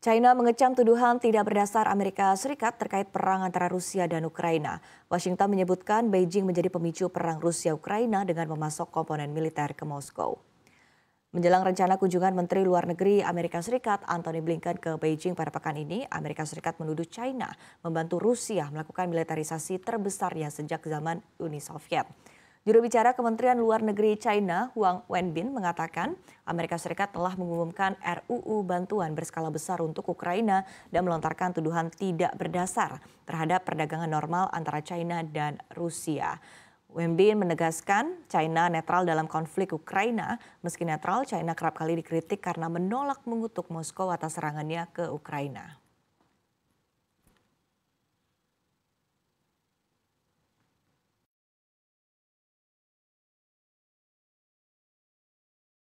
China mengecam tuduhan tidak berdasar Amerika Serikat terkait perang antara Rusia dan Ukraina. Washington menyebutkan Beijing menjadi pemicu perang Rusia-Ukraina dengan memasok komponen militer ke Moskow. Menjelang rencana kunjungan Menteri Luar Negeri Amerika Serikat Antony Blinken ke Beijing pada pekan ini, Amerika Serikat menuduh China membantu Rusia melakukan militerisasi terbesarnya sejak zaman Uni Soviet. Juru bicara Kementerian Luar Negeri China, Huang Wenbin, mengatakan Amerika Serikat telah mengumumkan RUU bantuan berskala besar untuk Ukraina dan melontarkan tuduhan tidak berdasar terhadap perdagangan normal antara China dan Rusia. Wenbin menegaskan China netral dalam konflik Ukraina. Meski netral, China kerap kali dikritik karena menolak mengutuk Moskow atas serangannya ke Ukraina.